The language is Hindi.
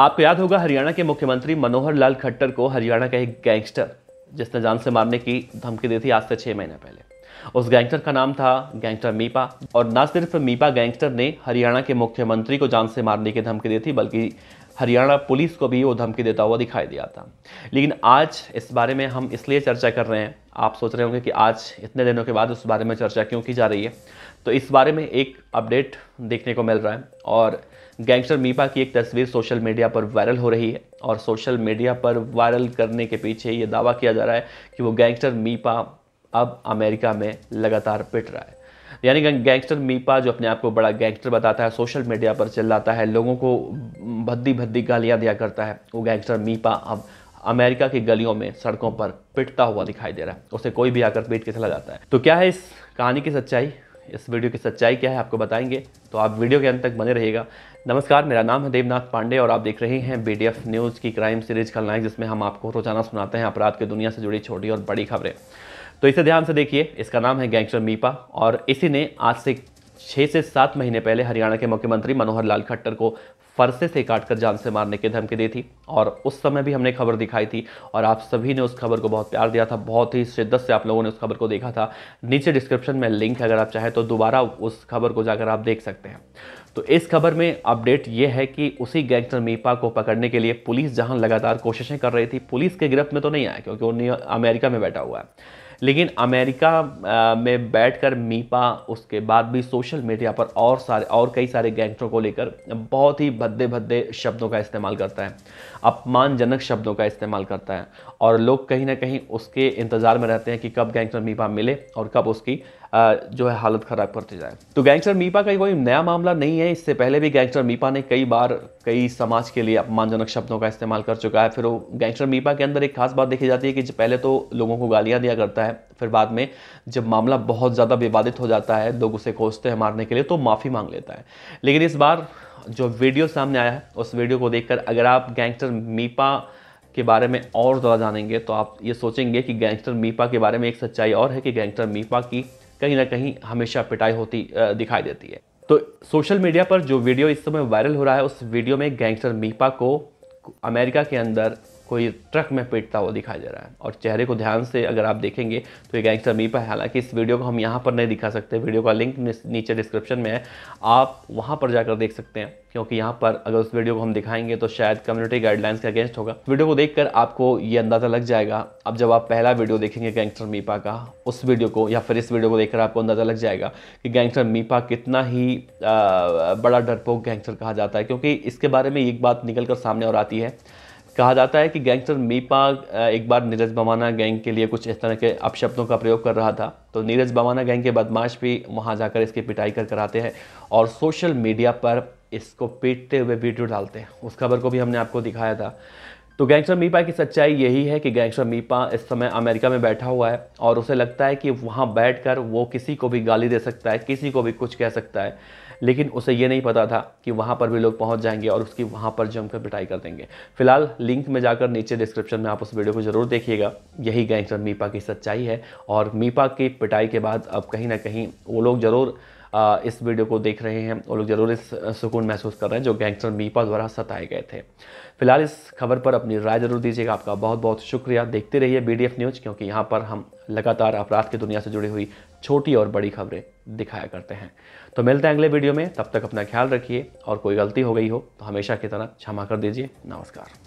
आपको याद होगा हरियाणा के मुख्यमंत्री मनोहर लाल खट्टर को हरियाणा का एक गैंगस्टर जिसने जान से मारने की धमकी दी थी आज से छह महीने पहले उस गैंगस्टर का नाम था गैंगस्टर मीपा और न सिर्फ मीपा गैंगस्टर ने हरियाणा के मुख्यमंत्री को जान से मारने की धमकी दी थी बल्कि हरियाणा पुलिस को भी वो धमकी देता हुआ दिखाई दिया था लेकिन आज इस बारे में हम इसलिए चर्चा कर रहे हैं आप सोच रहे होंगे कि आज इतने दिनों के बाद उस बारे में चर्चा क्यों की जा रही है तो इस बारे में एक अपडेट देखने को मिल रहा है और गैंगस्टर मीपा की एक तस्वीर सोशल मीडिया पर वायरल हो रही है और सोशल मीडिया पर वायरल करने के पीछे ये दावा किया जा रहा है कि वो गैंगस्टर मीपा अब अमेरिका में लगातार पिट रहा है यानी गैंगस्टर मीपा जो अपने आप को बड़ा गैंगस्टर बताता है सोशल मीडिया पर चिल्लाता है लोगों को भद्दी भद्दी गालियां दिया करता है वो गैंगस्टर मीपा अब अमेरिका की गलियों में सड़कों पर पिटता हुआ दिखाई दे रहा है उसे कोई भी आकर पीट के चला जाता है तो क्या है इस कहानी की सच्चाई इस वीडियो की सच्चाई क्या है आपको बताएंगे तो आप वीडियो के अंत तक बने रहिएगा नमस्कार मेरा नाम है देवनाथ पांडे और आप देख रहे हैं बी न्यूज़ की क्राइम सीरीज खलनाएं जिसमें हम आपको रोजाना सुनाते हैं अपराध की दुनिया से जुड़ी छोटी और बड़ी खबरें तो इसे ध्यान से देखिए इसका नाम है गैंगस्टर मीपा और इसी ने आज से छः से सात महीने पहले हरियाणा के मुख्यमंत्री मनोहर लाल खट्टर को फरसे से काटकर जान से मारने की धमकी दी थी और उस समय भी हमने खबर दिखाई थी और आप सभी ने उस खबर को बहुत प्यार दिया था बहुत ही शिद्दत से आप लोगों ने उस खबर को देखा था नीचे डिस्क्रिप्शन में लिंक है अगर आप चाहें तो दोबारा उस खबर को जाकर आप देख सकते हैं तो इस खबर में अपडेट ये है कि उसी गैंगस्टर मीपा को पकड़ने के लिए पुलिस जहाँ लगातार कोशिशें कर रही थी पुलिस के गिरफ्त में तो नहीं आया क्योंकि वो अमेरिका में बैठा हुआ है लेकिन अमेरिका में बैठकर मीपा उसके बाद भी सोशल मीडिया पर और सारे और कई सारे गैंगस्टरों को लेकर बहुत ही भद्दे भद्दे शब्दों का इस्तेमाल करता है अपमानजनक शब्दों का इस्तेमाल करता है और लोग कहीं ना कहीं उसके इंतज़ार में रहते हैं कि कब गैंगस्टर मीपा मिले और कब उसकी जो है हालत ख़राब करते जाए तो गैंगस्टर मीपा का कोई नया मामला नहीं है इससे पहले भी गैंगस्टर मीपा ने कई बार कई समाज के लिए अपमानजनक शब्दों का इस्तेमाल कर चुका है फिर वो गैंगस्टर मीपा के अंदर एक खास बात देखी जाती है कि पहले तो लोगों को गालियाँ दिया करता है फिर बाद में जब मामला बहुत ज़्यादा विवादित हो जाता है लोग उसे खोजते हैं मारने के लिए तो माफ़ी मांग लेता है लेकिन इस बार जो वीडियो सामने आया है उस वीडियो को देखकर अगर आप गैंगस्टर मीपा के बारे में और ज़्यादा जानेंगे तो आप ये सोचेंगे कि गैंगस्टर मीपा के बारे में एक सच्चाई और है कि गैंगस्टर मीपा की कहीं ना कहीं हमेशा पिटाई होती दिखाई देती है तो सोशल मीडिया पर जो वीडियो इस समय वायरल हो रहा है उस वीडियो में गैंगस्टर मीपा को अमेरिका के अंदर कोई ट्रक में पीटता हुआ दिखाई दे रहा है और चेहरे को ध्यान से अगर आप देखेंगे तो ये गैंगस्टर मीप है हालांकि इस वीडियो को हम यहाँ पर नहीं दिखा सकते वीडियो का लिंक नीचे डिस्क्रिप्शन में है आप वहाँ पर जाकर देख सकते हैं क्योंकि यहाँ पर अगर उस वीडियो को हम दिखाएंगे तो शायद कम्युनिटी गाइडलाइंस के अगेंस्ट होगा वीडियो को देखकर आपको ये अंदाज़ा लग जाएगा अब जब आप पहला वीडियो देखेंगे गैंगस्टर मीपा का उस वीडियो को या फिर इस वीडियो को देखकर आपको अंदाज़ा लग जाएगा कि गैंगस्टर मीपा कितना ही आ, बड़ा डरपोक गैंगस्टर कहा जाता है क्योंकि इसके बारे में एक बात निकल कर सामने और आती है कहा जाता है कि गैंगस्टर मीपा एक बार नीरज बमाना गैंग के लिए कुछ इस तरह के अपशब्दों का प्रयोग कर रहा था तो नीरज बमाना गैंग के बदमाश भी वहाँ जाकर इसकी पिटाई कर कराते हैं और सोशल मीडिया पर इसको पीटते हुए वीडियो डालते हैं उस खबर को भी हमने आपको दिखाया था तो गैंगस्टर मीपा की सच्चाई यही है कि गैंगस्टर मीपा इस समय अमेरिका में बैठा हुआ है और उसे लगता है कि वहाँ बैठकर वो किसी को भी गाली दे सकता है किसी को भी कुछ कह सकता है लेकिन उसे ये नहीं पता था कि वहाँ पर भी लोग पहुँच जाएंगे और उसकी वहाँ पर जमकर पिटाई कर देंगे फिलहाल लिंक में जाकर नीचे डिस्क्रिप्शन में आप उस वीडियो को जरूर देखिएगा यही गैंगस्टर मीपा की सच्चाई है और मीपा की पिटाई के बाद अब कहीं ना कहीं वो लोग ज़रूर इस वीडियो को देख रहे हैं वो लोग ज़रूर इस सुकून महसूस कर रहे हैं जो गैंगस्टर मीपा द्वारा सताए गए थे फिलहाल इस खबर पर अपनी राय जरूर दीजिएगा आपका बहुत बहुत शुक्रिया देखते रहिए बी न्यूज़ क्योंकि यहाँ पर हम लगातार अपराध की दुनिया से जुड़ी हुई छोटी और बड़ी खबरें दिखाया करते हैं तो मिलते हैं अगले वीडियो में तब तक अपना ख्याल रखिए और कोई गलती हो गई हो तो हमेशा की तरह क्षमा कर दीजिए नमस्कार